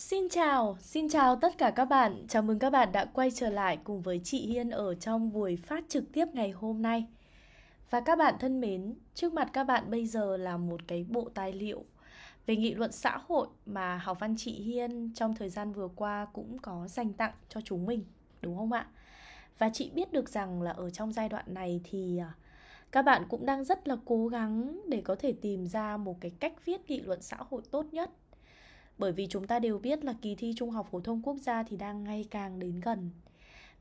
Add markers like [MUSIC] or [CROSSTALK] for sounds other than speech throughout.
Xin chào, xin chào tất cả các bạn. Chào mừng các bạn đã quay trở lại cùng với chị Hiên ở trong buổi phát trực tiếp ngày hôm nay. Và các bạn thân mến, trước mặt các bạn bây giờ là một cái bộ tài liệu về nghị luận xã hội mà học văn chị Hiên trong thời gian vừa qua cũng có dành tặng cho chúng mình, đúng không ạ? Và chị biết được rằng là ở trong giai đoạn này thì à, các bạn cũng đang rất là cố gắng để có thể tìm ra một cái cách viết nghị luận xã hội tốt nhất bởi vì chúng ta đều biết là kỳ thi trung học phổ thông quốc gia thì đang ngày càng đến gần.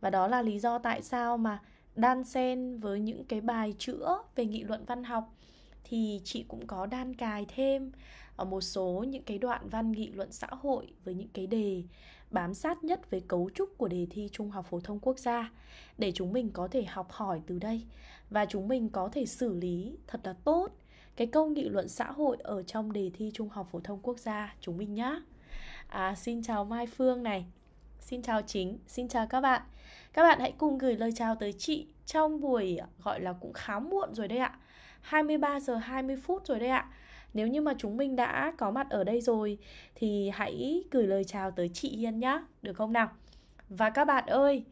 Và đó là lý do tại sao mà đan xen với những cái bài chữa về nghị luận văn học thì chị cũng có đan cài thêm ở một số những cái đoạn văn nghị luận xã hội với những cái đề bám sát nhất với cấu trúc của đề thi trung học phổ thông quốc gia để chúng mình có thể học hỏi từ đây và chúng mình có thể xử lý thật là tốt cái câu nghị luận xã hội ở trong đề thi trung học phổ thông quốc gia chúng mình nhá. À, xin chào Mai Phương này, xin chào Chính, xin chào các bạn. Các bạn hãy cùng gửi lời chào tới chị trong buổi gọi là cũng khá muộn rồi đấy ạ. 23 giờ 20 phút rồi đấy ạ. Nếu như mà chúng mình đã có mặt ở đây rồi thì hãy gửi lời chào tới chị Hiên nhá, được không nào? Và các bạn ơi,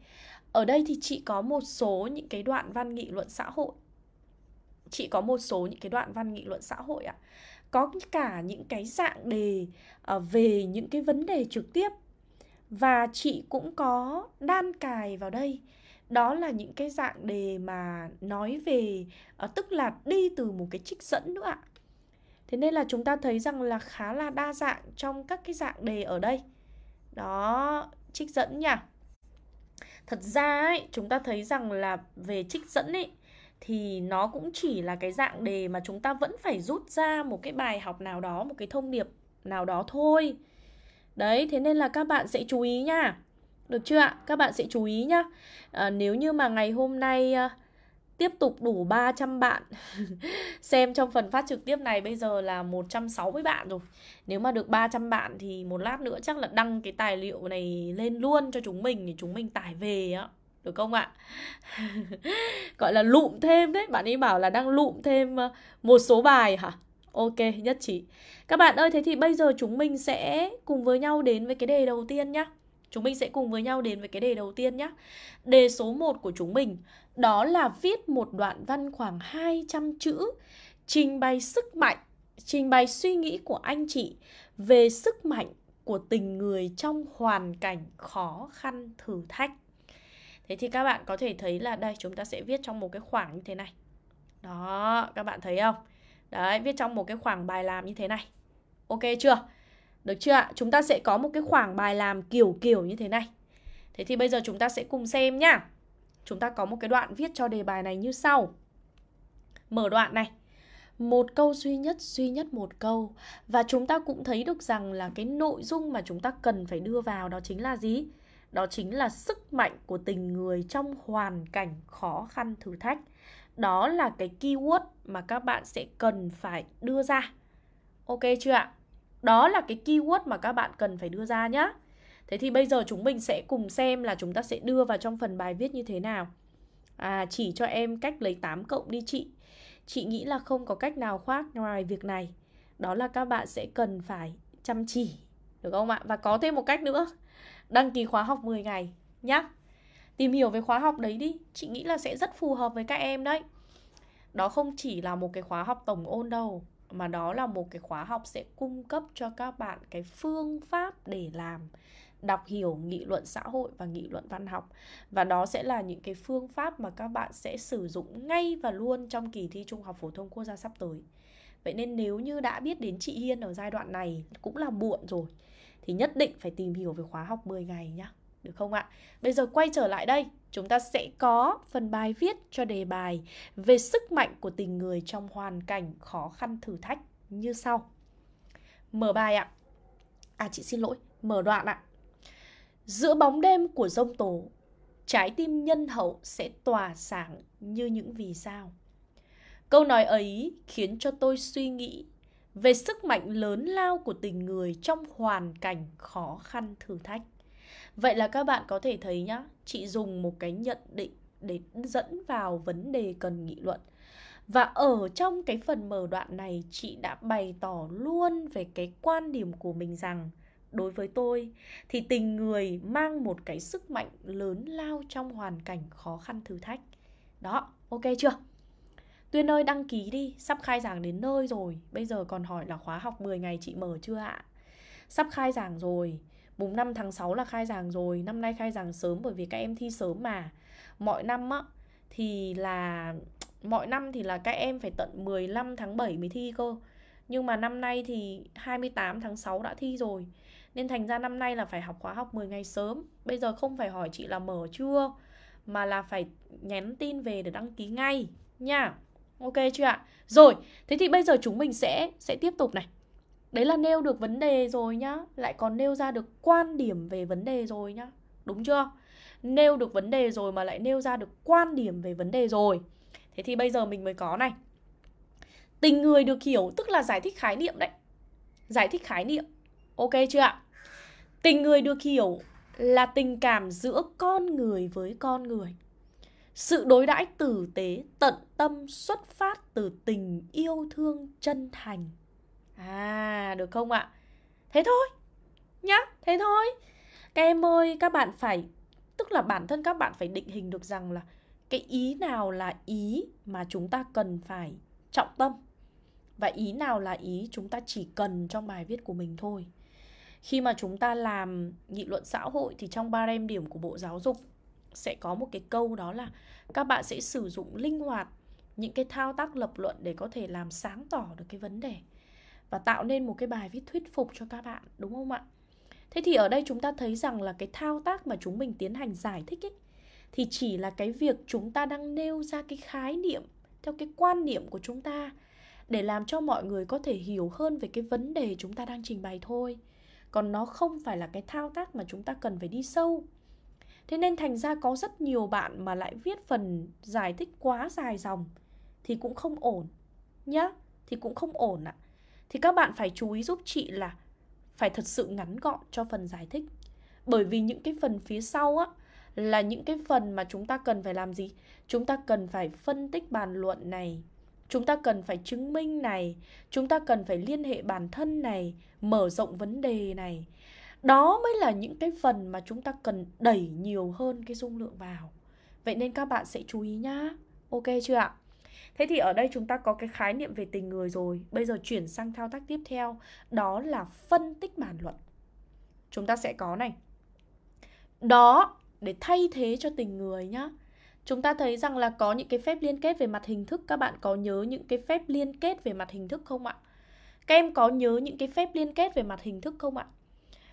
ở đây thì chị có một số những cái đoạn văn nghị luận xã hội chị có một số những cái đoạn văn nghị luận xã hội ạ có cả những cái dạng đề ờ, về những cái vấn đề trực tiếp và chị cũng có đan cài vào đây đó là những cái dạng đề mà nói về ờ, tức là đi từ một cái trích dẫn nữa ạ thế nên là chúng ta thấy rằng là khá là đa dạng trong các cái dạng đề ở đây đó trích dẫn nha thật ra ấy, chúng ta thấy rằng là về trích dẫn ấy thì nó cũng chỉ là cái dạng đề mà chúng ta vẫn phải rút ra một cái bài học nào đó một cái thông điệp nào đó thôi đấy thế nên là các bạn sẽ chú ý nha được chưa ạ các bạn sẽ chú ý nhá à, nếu như mà ngày hôm nay ờ, tiếp tục đủ 300 bạn [LAUGHS] xem trong phần phát trực tiếp này bây giờ là 160 bạn rồi. Nếu mà được 300 bạn thì một lát nữa chắc là đăng cái tài liệu này lên luôn cho chúng mình để chúng mình tải về á được không ạ [LAUGHS] gọi là lụm thêm đấy bạn ấy bảo là đang lụm thêm ờ, một số bài hả ok nhất trí các bạn ơi thế thì bây giờ chúng mình sẽ cùng với nhau đến với cái đề đầu tiên nhá Chúng mình sẽ cùng với nhau đến với cái đề đầu tiên nhá Đề số 1 của chúng mình đó là viết một đoạn văn khoảng 200 chữ trình bày sức mạnh, trình bày suy nghĩ của anh chị về sức mạnh của tình người trong hoàn cảnh khó khăn thử thách. Thế thì các bạn có thể thấy là đây chúng ta sẽ viết trong một cái khoảng như thế này. Đó, các bạn thấy không? Đấy, viết trong một cái khoảng bài làm như thế này. Ok chưa? Được chưa ạ? Chúng ta sẽ có một cái khoảng bài làm kiểu kiểu như thế này. Thế thì bây giờ chúng ta sẽ cùng xem nhá. Chúng ta có một cái đoạn viết cho đề bài này như sau. Mở đoạn này. Một câu duy nhất, duy nhất một câu. Và chúng ta cũng thấy được rằng là cái nội dung mà chúng ta cần phải đưa vào đó chính là gì? đó chính là sức mạnh của tình người trong hoàn cảnh khó khăn thử thách đó là cái keyword mà các bạn sẽ cần phải đưa ra ok chưa ạ đó là cái keyword mà các bạn cần phải đưa ra nhé. thế thì bây giờ chúng mình sẽ cùng xem là chúng ta sẽ đưa vào trong phần bài viết như thế nào à chỉ cho em cách lấy 8 cộng đi chị chị nghĩ là không có cách nào khác ngoài việc này đó là các bạn sẽ cần phải chăm chỉ được không ạ và có thêm một cách nữa đăng ký khóa học 10 ngày nhá. Tìm hiểu về khóa học đấy đi, chị nghĩ là sẽ rất phù hợp với các em đấy. Đó không chỉ là một cái khóa học tổng ôn đâu, mà đó là một cái khóa học sẽ cung cấp cho các bạn cái phương pháp để làm đọc hiểu nghị luận xã hội và nghị luận văn học và đó sẽ là những cái phương pháp mà các bạn sẽ sử dụng ngay và luôn trong kỳ thi trung học phổ thông quốc gia sắp tới vậy nên nếu như đã biết đến chị hiên ở giai đoạn này cũng là muộn rồi thì nhất định phải tìm hiểu về khóa học 10 ngày nhá. Được không ạ? Bây giờ quay trở lại đây, chúng ta sẽ có phần bài viết cho đề bài về sức mạnh của tình người trong hoàn cảnh khó khăn thử thách như sau. Mở bài ạ. À chị xin lỗi, mở đoạn ạ. Giữa bóng đêm của rông tố, trái tim nhân hậu sẽ tỏa sáng như những vì sao. Câu nói ấy khiến cho tôi suy nghĩ về sức mạnh lớn lao của tình người trong hoàn cảnh khó khăn thử thách. Vậy là các bạn có thể thấy nhá, chị dùng một cái nhận định để dẫn vào vấn đề cần nghị luận. Và ở trong cái phần mở đoạn này chị đã bày tỏ luôn về cái quan điểm của mình rằng đối với tôi thì tình người mang một cái sức mạnh lớn lao trong hoàn cảnh khó khăn thử thách. Đó, ok chưa? Tuyên ơi đăng ký đi, sắp khai giảng đến nơi rồi Bây giờ còn hỏi là khóa học 10 ngày chị mở chưa ạ? Sắp khai giảng rồi, mùng 5 tháng 6 là khai giảng rồi Năm nay khai giảng sớm bởi vì các em thi sớm mà Mọi năm á, thì là mọi năm thì là các em phải tận 15 tháng 7 mới thi cơ nhưng mà năm nay thì 28 tháng 6 đã thi rồi Nên thành ra năm nay là phải học khóa học 10 ngày sớm Bây giờ không phải hỏi chị là mở chưa Mà là phải nhắn tin về để đăng ký ngay nha Ok chưa ạ? Rồi, thế thì bây giờ chúng mình sẽ sẽ tiếp tục này. Đấy là nêu được vấn đề rồi nhá, lại còn nêu ra được quan điểm về vấn đề rồi nhá. Đúng chưa? Nêu được vấn đề rồi mà lại nêu ra được quan điểm về vấn đề rồi. Thế thì bây giờ mình mới có này. Tình người được hiểu tức là giải thích khái niệm đấy. Giải thích khái niệm. Ok chưa ạ? Tình người được hiểu là tình cảm giữa con người với con người sự đối đãi tử tế tận tâm xuất phát từ tình yêu thương chân thành à được không ạ thế thôi nhá thế thôi các em ơi các bạn phải tức là bản thân các bạn phải định hình được rằng là cái ý nào là ý mà chúng ta cần phải trọng tâm và ý nào là ý chúng ta chỉ cần trong bài viết của mình thôi khi mà chúng ta làm nghị luận xã hội thì trong ba em điểm của bộ giáo dục sẽ có một cái câu đó là các bạn sẽ sử dụng linh hoạt những cái thao tác lập luận để có thể làm sáng tỏ được cái vấn đề và tạo nên một cái bài viết thuyết phục cho các bạn đúng không ạ thế thì ở đây chúng ta thấy rằng là cái thao tác mà chúng mình tiến hành giải thích ấy thì chỉ là cái việc chúng ta đang nêu ra cái khái niệm theo cái quan niệm của chúng ta để làm cho mọi người có thể hiểu hơn về cái vấn đề chúng ta đang trình bày thôi còn nó không phải là cái thao tác mà chúng ta cần phải đi sâu thế nên thành ra có rất nhiều bạn mà lại viết phần giải thích quá dài dòng thì cũng không ổn nhá thì cũng không ổn ạ à. thì các bạn phải chú ý giúp chị là phải thật sự ngắn gọn cho phần giải thích bởi vì những cái phần phía sau á là những cái phần mà chúng ta cần phải làm gì chúng ta cần phải phân tích bàn luận này chúng ta cần phải chứng minh này chúng ta cần phải liên hệ bản thân này mở rộng vấn đề này đó mới là những cái phần mà chúng ta cần đẩy nhiều hơn cái dung lượng vào vậy nên các bạn sẽ chú ý nhá ok chưa ạ thế thì ở đây chúng ta có cái khái niệm về tình người rồi bây giờ chuyển sang thao tác tiếp theo đó là phân tích bản luận chúng ta sẽ có này đó để thay thế cho tình người nhá chúng ta thấy rằng là có những cái phép liên kết về mặt hình thức các bạn có nhớ những cái phép liên kết về mặt hình thức không ạ các em có nhớ những cái phép liên kết về mặt hình thức không ạ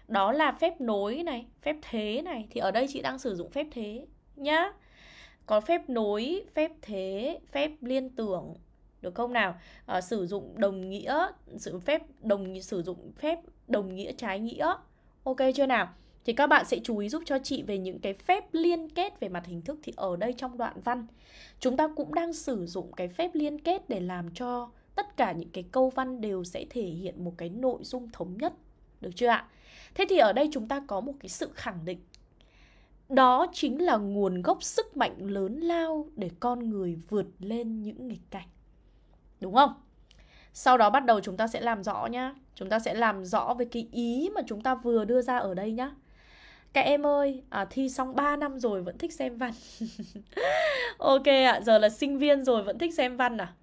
đó là phép nối này phép thế này thì ở đây chị đang sử dụng phép thế nhá có phép nối phép thế phép liên tưởng được không nào à, sử dụng đồng nghĩa sử phép đồng sử dụng phép đồng nghĩa trái nghĩa ok chưa nào thì các bạn sẽ chú ý giúp cho chị về những cái phép liên kết về mặt hình thức thì ở đây trong đoạn văn chúng ta cũng đang sử dụng cái phép liên kết để làm cho tất cả những cái câu văn đều sẽ thể hiện một cái nội dung thống nhất được chưa ạ thế thì ở đây chúng ta có một cái sự khẳng định đó chính là nguồn gốc sức mạnh lớn lao để con người vượt lên những nghịch cảnh đúng không sau đó bắt đầu chúng ta sẽ làm rõ nhá chúng ta sẽ làm rõ về cái ý mà chúng ta vừa đưa ra ở đây nhá các em ơi, à, thi xong 3 năm rồi vẫn thích xem văn [LAUGHS] Ok ạ, à, giờ là sinh viên rồi vẫn thích xem văn à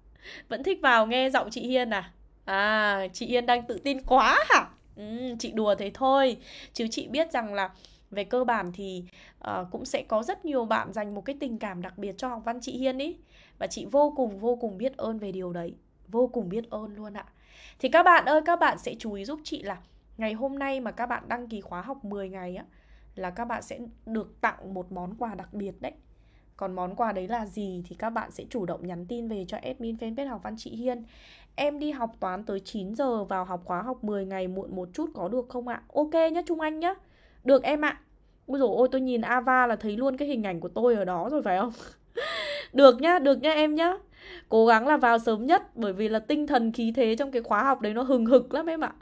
Vẫn thích vào nghe giọng chị Hiên à À, chị Hiên đang tự tin quá hả? À? ừ, chị đùa thế thôi chứ chị biết rằng là về cơ bản thì uh, cũng sẽ có rất nhiều bạn dành một cái tình cảm đặc biệt cho học văn chị Hiên ý và chị vô cùng vô cùng biết ơn về điều đấy vô cùng biết ơn luôn ạ thì các bạn ơi các bạn sẽ chú ý giúp chị là ngày hôm nay mà các bạn đăng ký khóa học 10 ngày á là các bạn sẽ được tặng một món quà đặc biệt đấy còn món quà đấy là gì thì các bạn sẽ chủ động nhắn tin về cho admin fanpage học văn chị Hiên Em đi học toán tới 9 giờ vào học khóa học 10 ngày muộn một chút có được không ạ? Ok nhá Trung Anh nhá. Được em ạ. Ôi dồi ôi tôi nhìn Ava là thấy luôn cái hình ảnh của tôi ở đó rồi phải không? [LAUGHS] được nhá, được nhá em nhá. Cố gắng là vào sớm nhất bởi vì là tinh thần khí thế trong cái khóa học đấy nó hừng hực lắm em ạ.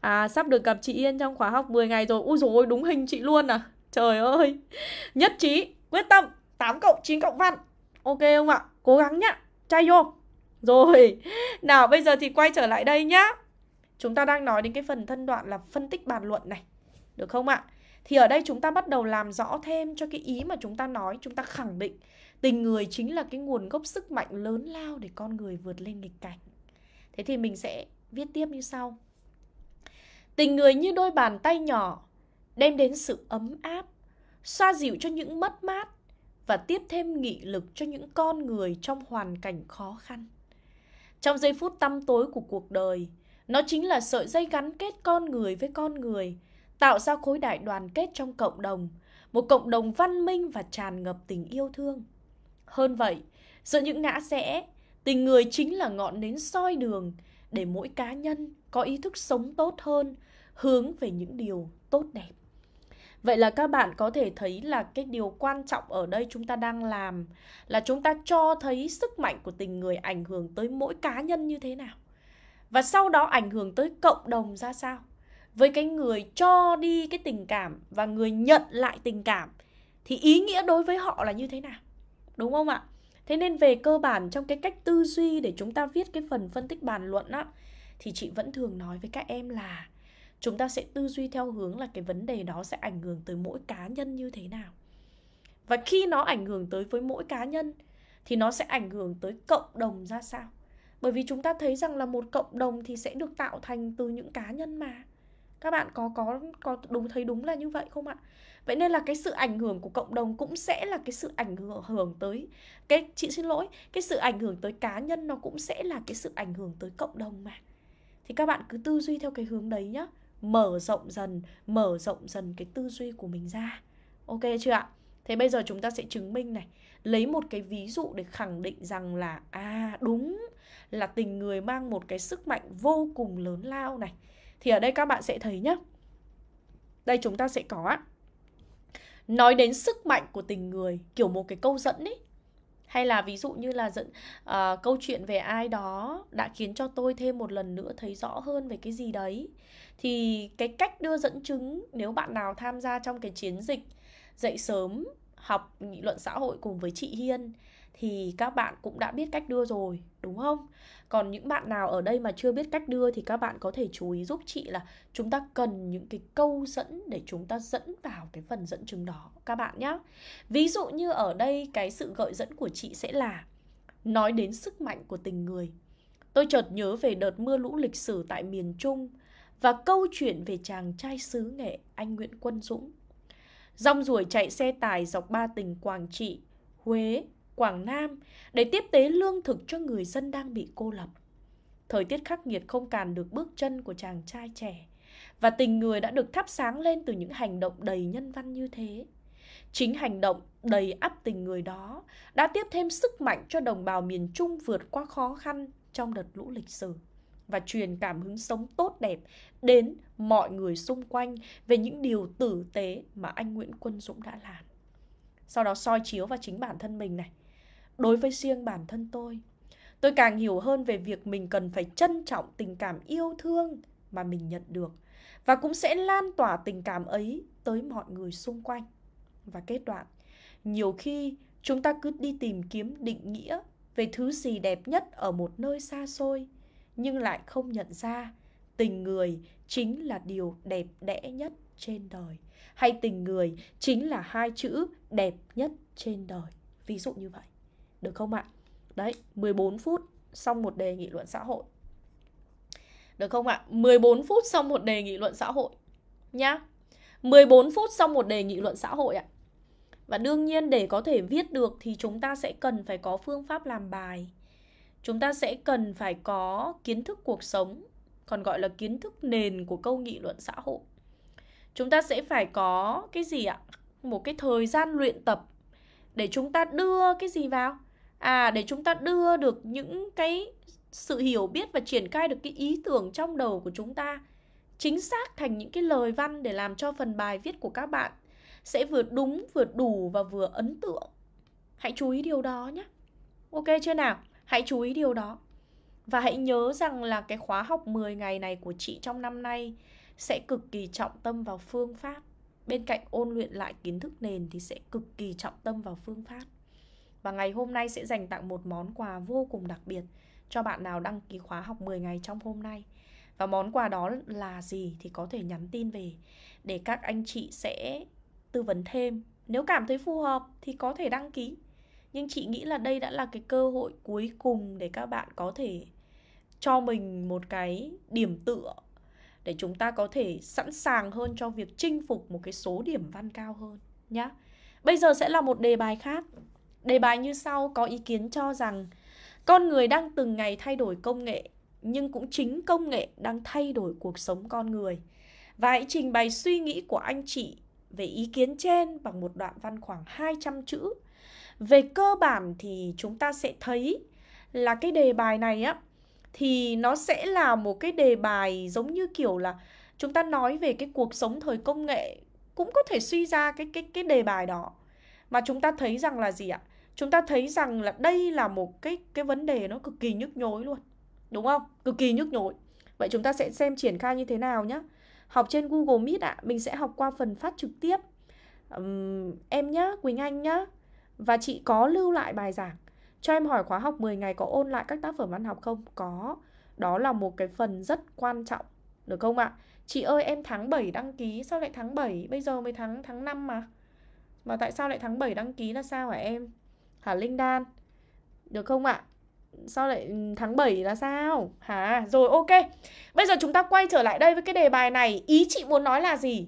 À sắp được gặp chị Yên trong khóa học 10 ngày rồi. Ôi dồi đúng hình chị luôn à. Trời ơi. Nhất trí, quyết tâm, 8 cộng 9 cộng văn. Ok không ạ? Cố gắng nhá. Chai vô. Rồi, nào bây giờ thì quay trở lại đây nhá Chúng ta đang nói đến cái phần thân đoạn là phân tích bàn luận này Được không ạ? Thì ở đây chúng ta bắt đầu làm rõ thêm cho cái ý mà chúng ta nói Chúng ta khẳng định tình người chính là cái nguồn gốc sức mạnh lớn lao để con người vượt lên nghịch cảnh Thế thì mình sẽ viết tiếp như sau Tình người như đôi bàn tay nhỏ đem đến sự ấm áp, xoa dịu cho những mất mát và tiếp thêm nghị lực cho những con người trong hoàn cảnh khó khăn. Trong giây phút tăm tối của cuộc đời, nó chính là sợi dây gắn kết con người với con người, tạo ra khối đại đoàn kết trong cộng đồng, một cộng đồng văn minh và tràn ngập tình yêu thương. Hơn vậy, giữa những ngã rẽ, tình người chính là ngọn nến soi đường để mỗi cá nhân có ý thức sống tốt hơn, hướng về những điều tốt đẹp. Vậy là các bạn có thể thấy là cái điều quan trọng ở đây chúng ta đang làm là chúng ta cho thấy sức mạnh của tình người ảnh hưởng tới mỗi cá nhân như thế nào. Và sau đó ảnh hưởng tới cộng đồng ra sao? Với cái người cho đi cái tình cảm và người nhận lại tình cảm thì ý nghĩa đối với họ là như thế nào? Đúng không ạ? Thế nên về cơ bản trong cái cách tư duy để chúng ta viết cái phần phân tích bàn luận á thì chị vẫn thường nói với các em là chúng ta sẽ tư duy theo hướng là cái vấn đề đó sẽ ảnh hưởng tới mỗi cá nhân như thế nào và khi nó ảnh hưởng tới với mỗi cá nhân thì nó sẽ ảnh hưởng tới cộng đồng ra sao bởi vì chúng ta thấy rằng là một cộng đồng thì sẽ được tạo thành từ những cá nhân mà các bạn có có có đúng thấy đúng là như vậy không ạ vậy nên là cái sự ảnh hưởng của cộng đồng cũng sẽ là cái sự ảnh hưởng hưởng tới cái chị xin lỗi cái sự ảnh hưởng tới cá nhân nó cũng sẽ là cái sự ảnh hưởng tới cộng đồng mà thì các bạn cứ tư duy theo cái hướng đấy nhá mở rộng dần mở rộng dần cái tư duy của mình ra ok chưa ạ thế bây giờ chúng ta sẽ chứng minh này lấy một cái ví dụ để khẳng định rằng là à đúng là tình người mang một cái sức mạnh vô cùng lớn lao này thì ở đây các bạn sẽ thấy nhé đây chúng ta sẽ có nói đến sức mạnh của tình người kiểu một cái câu dẫn ấy hay là ví dụ như là dẫn uh, câu chuyện về ai đó đã khiến cho tôi thêm một lần nữa thấy rõ hơn về cái gì đấy thì cái cách đưa dẫn chứng nếu bạn nào tham gia trong cái chiến dịch dậy sớm học nghị luận xã hội cùng với chị Hiên thì các bạn cũng đã biết cách đưa rồi đúng không? Còn những bạn nào ở đây mà chưa biết cách đưa thì các bạn có thể chú ý giúp chị là chúng ta cần những cái câu dẫn để chúng ta dẫn vào cái phần dẫn chứng đó các bạn nhé. Ví dụ như ở đây cái sự gợi dẫn của chị sẽ là nói đến sức mạnh của tình người. Tôi chợt nhớ về đợt mưa lũ lịch sử tại miền Trung và câu chuyện về chàng trai xứ nghệ anh Nguyễn Quân Dũng Rong ruổi chạy xe tải dọc ba tỉnh Quảng Trị, Huế, Quảng Nam để tiếp tế lương thực cho người dân đang bị cô lập. Thời tiết khắc nghiệt không cản được bước chân của chàng trai trẻ và tình người đã được thắp sáng lên từ những hành động đầy nhân văn như thế. Chính hành động đầy ắp tình người đó đã tiếp thêm sức mạnh cho đồng bào miền Trung vượt qua khó khăn trong đợt lũ lịch sử và truyền cảm hứng sống tốt đẹp đến mọi người xung quanh về những điều tử tế mà anh Nguyễn Quân Dũng đã làm. Sau đó soi chiếu vào chính bản thân mình này. Đối với riêng bản thân tôi, tôi càng hiểu hơn về việc mình cần phải trân trọng tình cảm yêu thương mà mình nhận được và cũng sẽ lan tỏa tình cảm ấy tới mọi người xung quanh. Và kết đoạn, nhiều khi chúng ta cứ đi tìm kiếm định nghĩa về thứ gì đẹp nhất ở một nơi xa xôi nhưng lại không nhận ra tình người chính là điều đẹp đẽ nhất trên đời hay tình người chính là hai chữ đẹp nhất trên đời ví dụ như vậy được không ạ đấy 14 phút xong một đề nghị luận xã hội được không ạ 14 phút xong một đề nghị luận xã hội nhá 14 phút xong một đề nghị luận xã hội ạ và đương nhiên để có thể viết được thì chúng ta sẽ cần phải có phương pháp làm bài chúng ta sẽ cần phải có kiến thức cuộc sống còn gọi là kiến thức nền của câu nghị luận xã hội chúng ta sẽ phải có cái gì ạ một cái thời gian luyện tập để chúng ta đưa cái gì vào à để chúng ta đưa được những cái sự hiểu biết và triển khai được cái ý tưởng trong đầu của chúng ta chính xác thành những cái lời văn để làm cho phần bài viết của các bạn sẽ vừa đúng vừa đủ và vừa ấn tượng hãy chú ý điều đó nhé ok chưa nào Hãy chú ý điều đó. Và hãy nhớ rằng là cái khóa học 10 ngày này của chị trong năm nay sẽ cực kỳ trọng tâm vào phương pháp. Bên cạnh ôn luyện lại kiến thức nền thì sẽ cực kỳ trọng tâm vào phương pháp. Và ngày hôm nay sẽ dành tặng một món quà vô cùng đặc biệt cho bạn nào đăng ký khóa học 10 ngày trong hôm nay. Và món quà đó là gì thì có thể nhắn tin về để các anh chị sẽ tư vấn thêm. Nếu cảm thấy phù hợp thì có thể đăng ký nhưng chị nghĩ là đây đã là cái cơ hội cuối cùng để các bạn có thể cho mình một cái điểm tựa để chúng ta có thể sẵn sàng hơn cho việc chinh phục một cái số điểm văn cao hơn nhá. Bây giờ sẽ là một đề bài khác. Đề bài như sau có ý kiến cho rằng con người đang từng ngày thay đổi công nghệ nhưng cũng chính công nghệ đang thay đổi cuộc sống con người. Và hãy trình bày suy nghĩ của anh chị về ý kiến trên bằng một đoạn văn khoảng 200 chữ về cơ bản thì chúng ta sẽ thấy là cái đề bài này á thì nó sẽ là một cái đề bài giống như kiểu là chúng ta nói về cái cuộc sống thời công nghệ cũng có thể suy ra cái cái cái đề bài đó mà chúng ta thấy rằng là gì ạ? Chúng ta thấy rằng là đây là một cái cái vấn đề nó cực kỳ nhức nhối luôn. Đúng không? Cực kỳ nhức nhối. Vậy chúng ta sẽ xem triển khai như thế nào nhé. Học trên Google Meet ạ, à, mình sẽ học qua phần phát trực tiếp. Um, em nhá, Quỳnh Anh nhá. Và chị có lưu lại bài giảng. Cho em hỏi khóa học 10 ngày có ôn lại các tác phẩm văn học không? Có. Đó là một cái phần rất quan trọng. Được không ạ? Chị ơi em tháng 7 đăng ký sao lại tháng 7? Bây giờ mới tháng tháng 5 mà. Mà tại sao lại tháng 7 đăng ký là sao hả em? Hả Linh Đan? Được không ạ? Sao lại ừ, tháng 7 là sao? Hả? Rồi ok. Bây giờ chúng ta quay trở lại đây với cái đề bài này. Ý chị muốn nói là gì?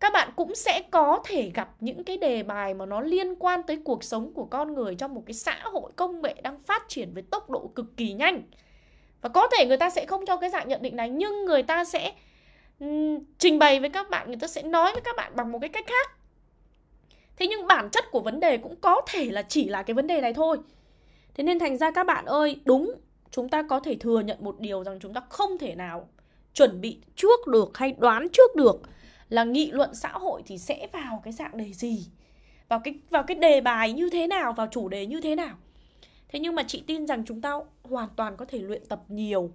các bạn cũng sẽ có thể gặp những cái đề bài mà nó liên quan tới cuộc sống của con người trong một cái xã hội công nghệ đang phát triển với tốc độ cực kỳ nhanh và có thể người ta sẽ không cho cái dạng nhận định này nhưng người ta sẽ ừ, trình bày với các bạn người ta sẽ nói với các bạn bằng một cái cách khác thế nhưng bản chất của vấn đề cũng có thể là chỉ là cái vấn đề này thôi thế nên thành ra các bạn ơi đúng chúng ta có thể thừa nhận một điều rằng chúng ta không thể nào chuẩn bị trước được hay đoán trước được là nghị luận xã hội thì sẽ vào cái dạng đề gì vào cái vào cái đề bài như thế nào vào chủ đề như thế nào thế nhưng mà chị tin rằng chúng ta hoàn toàn có thể luyện tập nhiều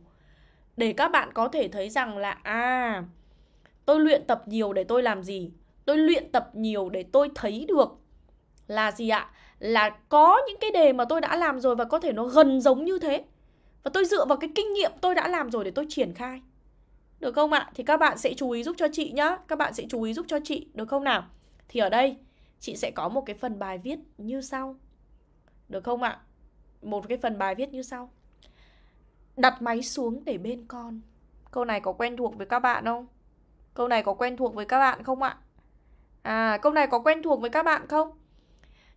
để các bạn có thể thấy rằng là à tôi luyện tập nhiều để tôi làm gì tôi luyện tập nhiều để tôi thấy được là gì ạ là có những cái đề mà tôi đã làm rồi và có thể nó gần giống như thế và tôi dựa vào cái kinh nghiệm tôi đã làm rồi để tôi triển khai được không ạ? Thì các bạn sẽ chú ý giúp cho chị nhá. Các bạn sẽ chú ý giúp cho chị, được không nào? Thì ở đây, chị sẽ có một cái phần bài viết như sau. Được không ạ? Một cái phần bài viết như sau. Đặt máy xuống để bên con. Câu này có quen thuộc với các bạn không? Câu này có quen thuộc với các bạn không ạ? À, câu này có quen thuộc với các bạn không?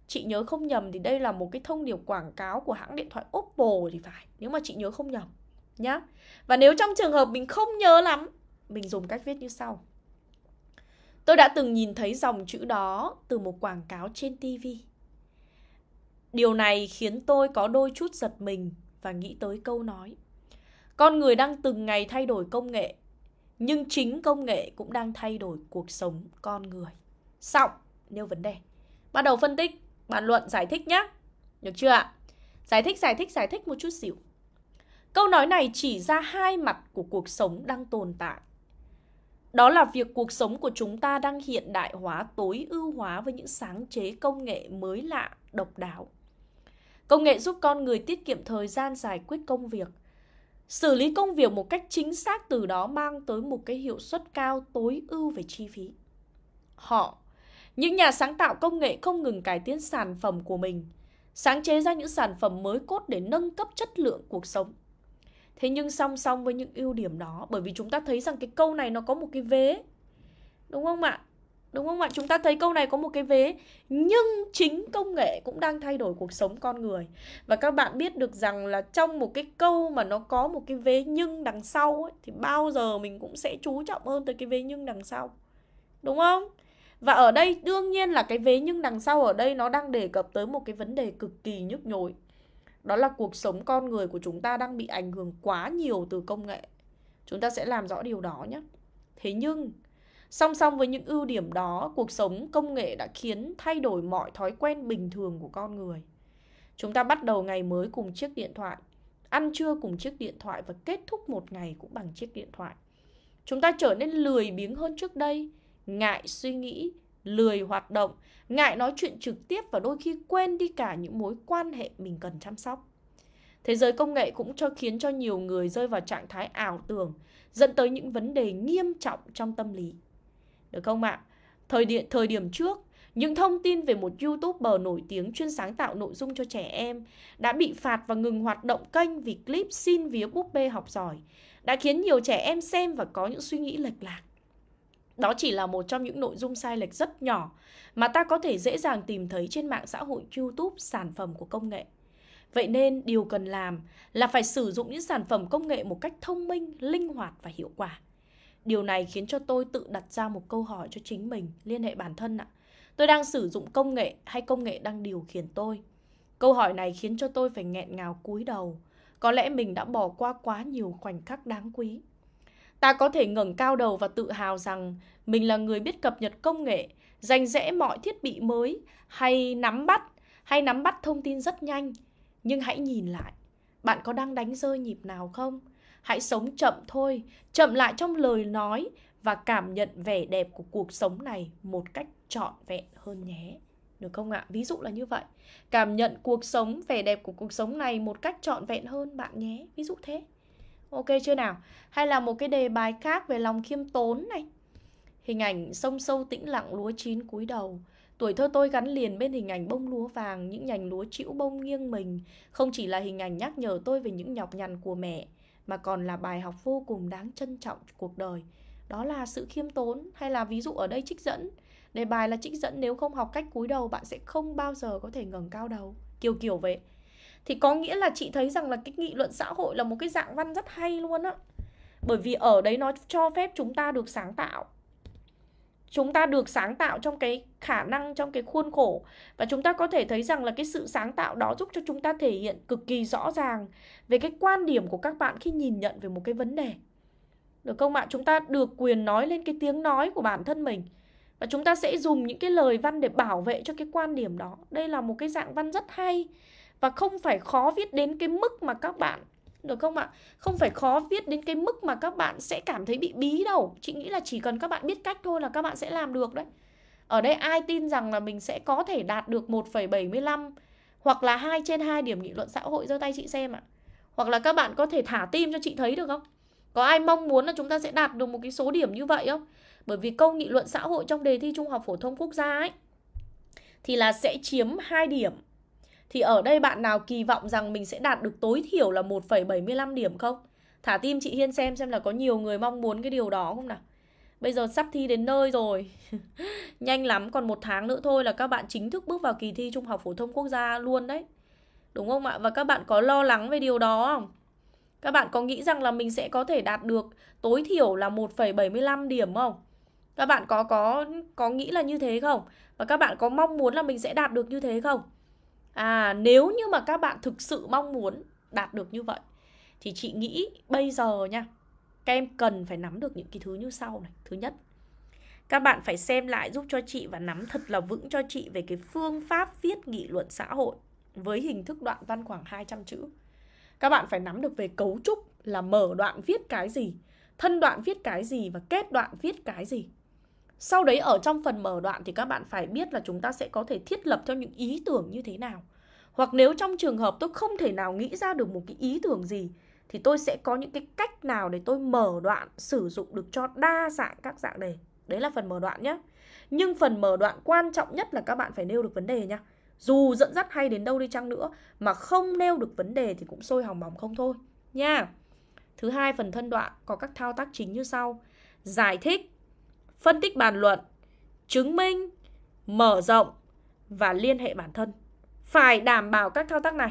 Chị nhớ không nhầm thì đây là một cái thông điệp quảng cáo của hãng điện thoại Oppo thì phải. Nếu mà chị nhớ không nhầm nhá. Và nếu trong trường hợp mình không nhớ lắm, mình dùng cách viết như sau. Tôi đã từng nhìn thấy dòng chữ đó từ một quảng cáo trên TV. Điều này khiến tôi có đôi chút giật mình và nghĩ tới câu nói. Con người đang từng ngày thay đổi công nghệ, nhưng chính công nghệ cũng đang thay đổi cuộc sống con người. Xong, nêu vấn đề. Bắt đầu phân tích, bàn luận, giải thích nhé. Được chưa ạ? Giải thích, giải thích, giải thích một chút xíu. Câu nói này chỉ ra hai mặt của cuộc sống đang tồn tại. Đó là việc cuộc sống của chúng ta đang hiện đại hóa, tối ưu hóa với những sáng chế công nghệ mới lạ, độc đáo. Công nghệ giúp con người tiết kiệm thời gian giải quyết công việc, xử lý công việc một cách chính xác từ đó mang tới một cái hiệu suất cao tối ưu về chi phí. Họ, những nhà sáng tạo công nghệ không ngừng cải tiến sản phẩm của mình, sáng chế ra những sản phẩm mới cốt để nâng cấp chất lượng cuộc sống thế nhưng song song với những ưu điểm đó bởi vì chúng ta thấy rằng cái câu này nó có một cái vế đúng không ạ đúng không ạ chúng ta thấy câu này có một cái vế nhưng chính công nghệ cũng đang thay đổi cuộc sống con người và các bạn biết được rằng là trong một cái câu mà nó có một cái vế nhưng đằng sau ấy, thì bao giờ mình cũng sẽ chú trọng hơn tới cái vế nhưng đằng sau đúng không và ở đây đương nhiên là cái vế nhưng đằng sau ở đây nó đang đề cập tới một cái vấn đề cực kỳ nhức nhối đó là cuộc sống con người của chúng ta đang bị ảnh hưởng quá nhiều từ công nghệ chúng ta sẽ làm rõ điều đó nhé thế nhưng song song với những ưu điểm đó cuộc sống công nghệ đã khiến thay đổi mọi thói quen bình thường của con người chúng ta bắt đầu ngày mới cùng chiếc điện thoại ăn trưa cùng chiếc điện thoại và kết thúc một ngày cũng bằng chiếc điện thoại chúng ta trở nên lười biếng hơn trước đây ngại suy nghĩ lười hoạt động, ngại nói chuyện trực tiếp và đôi khi quên đi cả những mối quan hệ mình cần chăm sóc. Thế giới công nghệ cũng cho khiến cho nhiều người rơi vào trạng thái ảo tưởng, dẫn tới những vấn đề nghiêm trọng trong tâm lý. Được không ạ? Thời điện thời điểm trước, những thông tin về một YouTuber nổi tiếng chuyên sáng tạo nội dung cho trẻ em đã bị phạt và ngừng hoạt động kênh vì clip xin vía búp bê học giỏi đã khiến nhiều trẻ em xem và có những suy nghĩ lệch lạc. Đó chỉ là một trong những nội dung sai lệch rất nhỏ mà ta có thể dễ dàng tìm thấy trên mạng xã hội YouTube sản phẩm của công nghệ. Vậy nên điều cần làm là phải sử dụng những sản phẩm công nghệ một cách thông minh, linh hoạt và hiệu quả. Điều này khiến cho tôi tự đặt ra một câu hỏi cho chính mình liên hệ bản thân ạ. Tôi đang sử dụng công nghệ hay công nghệ đang điều khiển tôi? Câu hỏi này khiến cho tôi phải nghẹn ngào cúi đầu. Có lẽ mình đã bỏ qua quá nhiều khoảnh khắc đáng quý. Ta có thể ngẩng cao đầu và tự hào rằng mình là người biết cập nhật công nghệ, giành rẽ mọi thiết bị mới hay nắm bắt hay nắm bắt thông tin rất nhanh. Nhưng hãy nhìn lại, bạn có đang đánh rơi nhịp nào không? Hãy sống chậm thôi, chậm lại trong lời nói và cảm nhận vẻ đẹp của cuộc sống này một cách trọn vẹn hơn nhé. Được không ạ? Ví dụ là như vậy. Cảm nhận cuộc sống, vẻ đẹp của cuộc sống này một cách trọn vẹn hơn bạn nhé. Ví dụ thế. Ok chưa nào? Hay là một cái đề bài khác về lòng khiêm tốn này. Hình ảnh sông sâu tĩnh lặng lúa chín cúi đầu. Tuổi thơ tôi gắn liền bên hình ảnh bông lúa vàng, những nhành lúa chĩu bông nghiêng mình. Không chỉ là hình ảnh nhắc nhở tôi về những nhọc nhằn của mẹ, mà còn là bài học vô cùng đáng trân trọng cuộc đời. Đó là sự khiêm tốn, hay là ví dụ ở đây trích dẫn. Đề bài là trích dẫn nếu không học cách cúi đầu bạn sẽ không bao giờ có thể ngẩng cao đầu. Kiểu kiểu vậy thì có nghĩa là chị thấy rằng là cái nghị luận xã hội là một cái dạng văn rất hay luôn á bởi vì ở đấy nó cho phép chúng ta được sáng tạo chúng ta được sáng tạo trong cái khả năng trong cái khuôn khổ và chúng ta có thể thấy rằng là cái sự sáng tạo đó giúp cho chúng ta thể hiện cực kỳ rõ ràng về cái quan điểm của các bạn khi nhìn nhận về một cái vấn đề được không ạ chúng ta được quyền nói lên cái tiếng nói của bản thân mình và chúng ta sẽ dùng những cái lời văn để bảo vệ cho cái quan điểm đó đây là một cái dạng văn rất hay và không phải khó viết đến cái mức mà các bạn được không ạ? Không phải khó viết đến cái mức mà các bạn sẽ cảm thấy bị bí đâu. Chị nghĩ là chỉ cần các bạn biết cách thôi là các bạn sẽ làm được đấy. Ở đây ai tin rằng là mình sẽ có thể đạt được 1,75 hoặc là 2 trên 2 điểm nghị luận xã hội giơ tay chị xem ạ. Hoặc là các bạn có thể thả tim cho chị thấy được không? Có ai mong muốn là chúng ta sẽ đạt được một cái số điểm như vậy không? Bởi vì câu nghị luận xã hội trong đề thi Trung học phổ thông quốc gia ấy thì là sẽ chiếm 2 điểm thì ở đây bạn nào kỳ vọng rằng mình sẽ đạt được tối thiểu là 1,75 điểm không? Thả tim chị Hiên xem xem là có nhiều người mong muốn cái điều đó không nào. Bây giờ sắp thi đến nơi rồi [LAUGHS] Nhanh lắm còn một tháng nữa thôi là các bạn chính thức bước vào kỳ thi Trung học Phổ thông Quốc gia luôn đấy Đúng không ạ? Và các bạn có lo lắng về điều đó không? Các bạn có nghĩ rằng là mình sẽ có thể đạt được tối thiểu là 1,75 điểm không? Các bạn có có có nghĩ là như thế không? Và các bạn có mong muốn là mình sẽ đạt được như thế không? à nếu như mà các bạn thực sự mong muốn đạt được như vậy thì chị nghĩ bây giờ nha các em cần phải nắm được những cái thứ như sau này thứ nhất các bạn phải xem lại giúp cho chị và nắm thật là vững cho chị về cái phương pháp viết nghị luận xã hội với hình thức đoạn văn khoảng 200 chữ. Các bạn phải nắm được về cấu trúc là mở đoạn viết cái gì, thân đoạn viết cái gì và kết đoạn viết cái gì. Sau đấy ở trong phần mở đoạn thì các bạn phải biết là chúng ta sẽ có thể thiết lập theo những ý tưởng như thế nào. Hoặc nếu trong trường hợp tôi không thể nào nghĩ ra được một cái ý tưởng gì thì tôi sẽ có những cái cách nào để tôi mở đoạn sử dụng được cho đa dạng các dạng đề. Đấy là phần mở đoạn nhé. Nhưng phần mở đoạn quan trọng nhất là các bạn phải nêu được vấn đề nha. Dù dẫn dắt hay đến đâu đi chăng nữa mà không nêu được vấn đề thì cũng sôi hỏng bóng không thôi nha. Thứ hai phần thân đoạn có các thao tác chính như sau. Giải thích phân tích bàn luận, chứng minh, mở rộng và liên hệ bản thân. Phải đảm bảo các thao tác này.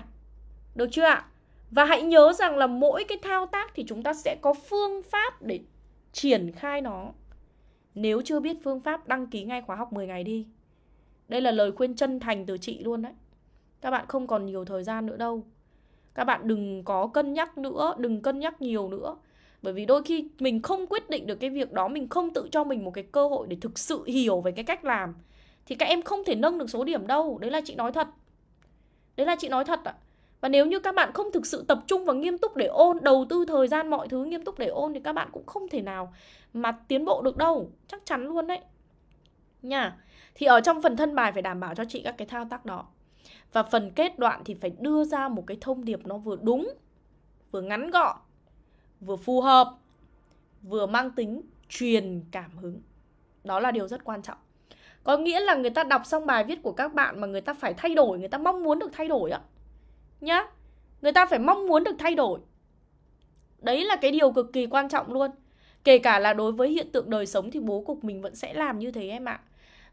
Được chưa ạ? Và hãy nhớ rằng là mỗi cái thao tác thì chúng ta sẽ có phương pháp để triển khai nó. Nếu chưa biết phương pháp, đăng ký ngay khóa học 10 ngày đi. Đây là lời khuyên chân thành từ chị luôn đấy. Các bạn không còn nhiều thời gian nữa đâu. Các bạn đừng có cân nhắc nữa, đừng cân nhắc nhiều nữa bởi vì đôi khi mình không quyết định được cái việc đó mình không tự cho mình một cái cơ hội để thực sự hiểu về cái cách làm thì các em không thể nâng được số điểm đâu đấy là chị nói thật đấy là chị nói thật ạ và nếu như các bạn không thực sự tập trung và nghiêm túc để ôn đầu tư thời gian mọi thứ nghiêm túc để ôn thì các bạn cũng không thể nào mà tiến bộ được đâu chắc chắn luôn đấy nha thì ở trong phần thân bài phải đảm bảo cho chị các cái thao tác đó và phần kết đoạn thì phải đưa ra một cái thông điệp nó vừa đúng vừa ngắn gọn vừa phù hợp vừa mang tính truyền cảm hứng đó là điều rất quan trọng có nghĩa là người ta đọc xong bài viết của các bạn mà người ta phải thay đổi người ta mong muốn được thay đổi ạ nhá người ta phải mong muốn được thay đổi đấy là cái điều cực kỳ quan trọng luôn kể cả là đối với hiện tượng đời sống thì bố cục mình vẫn sẽ làm như thế em ạ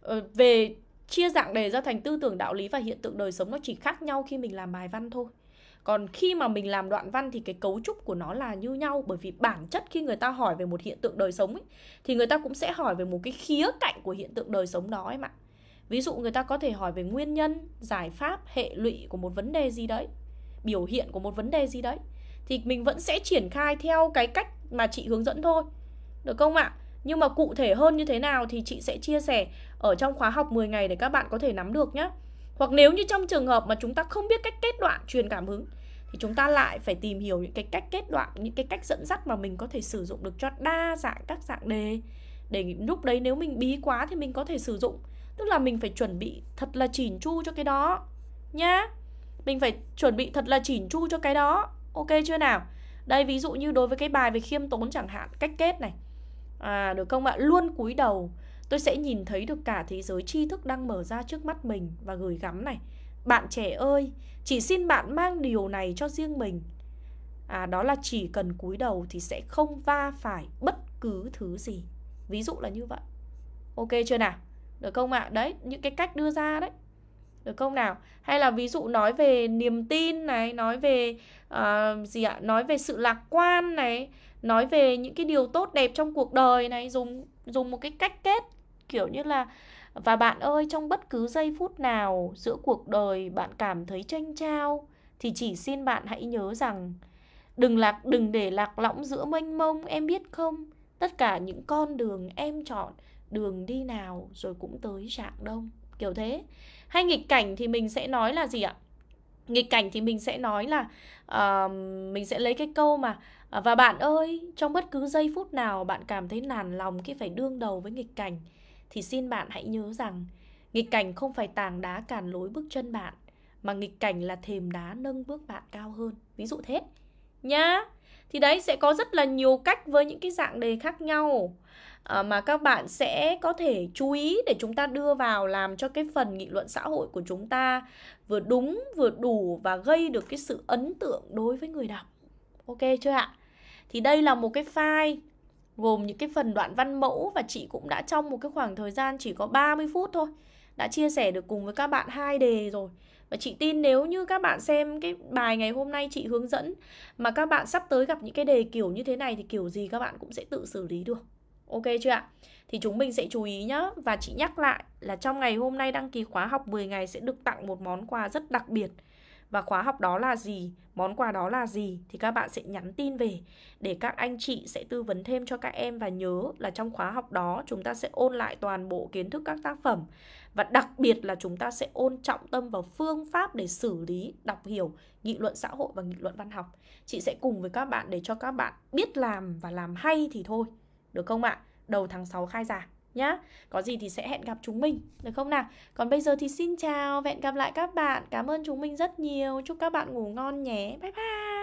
ờ, về chia dạng đề ra thành tư tưởng đạo lý và hiện tượng đời sống nó chỉ khác nhau khi mình làm bài văn thôi còn khi mà mình làm đoạn văn thì cái cấu trúc của nó là như nhau bởi vì bản chất khi người ta hỏi về một hiện tượng đời sống ấy, thì người ta cũng sẽ hỏi về một cái khía cạnh của hiện tượng đời sống đó em ạ ví dụ người ta có thể hỏi về nguyên nhân giải pháp hệ lụy của một vấn đề gì đấy biểu hiện của một vấn đề gì đấy thì mình vẫn sẽ triển khai theo cái cách mà chị hướng dẫn thôi được không ạ nhưng mà cụ thể hơn như thế nào thì chị sẽ chia sẻ ở trong khóa học 10 ngày để các bạn có thể nắm được nhé hoặc nếu như trong trường hợp mà chúng ta không biết cách kết đoạn truyền cảm hứng thì chúng ta lại phải tìm hiểu những cái cách kết đoạn những cái cách dẫn dắt mà mình có thể sử dụng được cho đa dạng các dạng đề để lúc đấy nếu mình bí quá thì mình có thể sử dụng tức là mình phải chuẩn bị thật là chỉn chu cho cái đó nhá mình phải chuẩn bị thật là chỉn chu cho cái đó ok chưa nào đây ví dụ như đối với cái bài về khiêm tốn chẳng hạn cách kết này à được không ạ luôn cúi đầu tôi sẽ nhìn thấy được cả thế giới tri thức đang mở ra trước mắt mình và gửi gắm này bạn trẻ ơi, chỉ xin bạn mang điều này cho riêng mình. À, đó là chỉ cần cúi đầu thì sẽ không va phải bất cứ thứ gì. Ví dụ là như vậy. Ok chưa nào? Được không ạ? À? Đấy, những cái cách đưa ra đấy. Được không nào? Hay là ví dụ nói về niềm tin này, nói về uh, gì ạ? Nói về sự lạc quan này, nói về những cái điều tốt đẹp trong cuộc đời này, dùng dùng một cái cách kết kiểu như là và bạn ơi, trong bất cứ giây phút nào giữa cuộc đời bạn cảm thấy tranh trao thì chỉ xin bạn hãy nhớ rằng đừng lạc đừng để lạc lõng giữa mênh mông em biết không? Tất cả những con đường em chọn đường đi nào rồi cũng tới trạng đông kiểu thế hay nghịch cảnh thì mình sẽ nói là gì ạ nghịch cảnh thì mình sẽ nói là uh, mình sẽ lấy cái câu mà à, và bạn ơi trong bất cứ giây phút nào bạn cảm thấy nản lòng khi phải đương đầu với nghịch cảnh thì xin bạn hãy nhớ rằng nghịch cảnh không phải tàng đá cản lối bước chân bạn mà nghịch cảnh là thềm đá nâng bước bạn cao hơn ví dụ thế nhá thì đấy sẽ có rất là nhiều cách với những cái dạng đề khác nhau ờ, mà các bạn sẽ có thể chú ý để chúng ta đưa vào làm cho cái phần nghị luận xã hội của chúng ta vừa đúng vừa đủ và gây được cái sự ấn tượng đối với người đọc ok chưa ạ thì đây là một cái file gồm những cái phần đoạn văn mẫu và chị cũng đã trong một cái khoảng thời gian chỉ có 30 phút thôi đã chia sẻ được cùng với các bạn hai đề rồi và chị tin nếu như các bạn xem cái bài ngày hôm nay chị hướng dẫn mà các bạn sắp tới gặp những cái đề kiểu như thế này thì kiểu gì các bạn cũng sẽ tự xử lý được ok chưa ạ thì chúng mình sẽ chú ý nhá và chị nhắc lại là trong ngày hôm nay đăng ký khóa học 10 ngày sẽ được tặng một món quà rất đặc biệt và khóa học đó là gì, món quà đó là gì thì các bạn sẽ nhắn tin về để các anh chị sẽ tư vấn thêm cho các em và nhớ là trong khóa học đó chúng ta sẽ ôn lại toàn bộ kiến thức các tác phẩm và đặc biệt là chúng ta sẽ ôn trọng tâm vào phương pháp để xử lý, đọc hiểu nghị luận xã hội và nghị luận văn học. Chị sẽ cùng với các bạn để cho các bạn biết làm và làm hay thì thôi. Được không ạ? Đầu tháng 6 khai giảng nhá. Có gì thì sẽ hẹn gặp chúng mình, được không nào? Còn bây giờ thì xin chào và hẹn gặp lại các bạn. Cảm ơn chúng mình rất nhiều. Chúc các bạn ngủ ngon nhé. Bye bye.